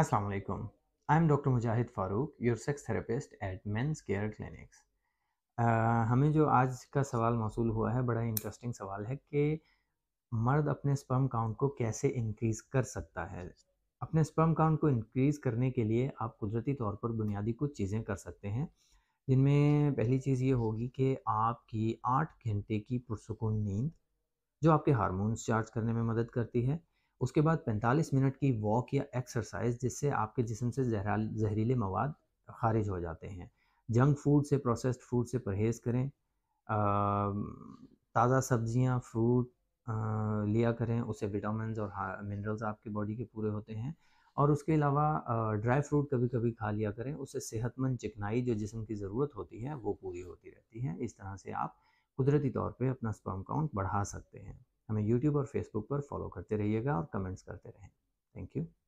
Assalamu alaikum. I am Dr. Mujahid Farooq, your sex therapist at Men's Care Clinics. Uh, हमें जो आज का सवाल मौसू हुआ है बड़ा इंटरेस्टिंग सवाल है कि मर्द अपने स्पर्म काउंट को कैसे इंक्रीज कर सकता है अपने स्पर्म काउंट को इंक्रीज करने के लिए आप कुदरती तौर पर बुनियादी कुछ चीज़ें कर सकते हैं जिनमें पहली चीज़ ये होगी कि आपकी आठ घंटे की पुरसकून नींद जो आपके हारमोन्स चार्ज करने में मदद करती है उसके बाद 45 मिनट की वॉक या एक्सरसाइज जिससे आपके जिसम से जहरीले मवाद खारिज हो जाते हैं जंक फूड से प्रोसेस्ड फूड से परहेज़ करें ताज़ा सब्जियां फ्रूट लिया करें उससे विटामिन और मिनरल्स आपके बॉडी के पूरे होते हैं और उसके अलावा ड्राई फ्रूट कभी कभी खा लिया करें उससे सेहतमंद चिकनाई जो जिसम की ज़रूरत होती है वो पूरी होती रहती है इस तरह से आप कुदरती तौर पे अपना स्पर्म काउंट बढ़ा सकते हैं हमें यूट्यूब और फेसबुक पर फॉलो करते रहिएगा और कमेंट्स करते रहें थैंक यू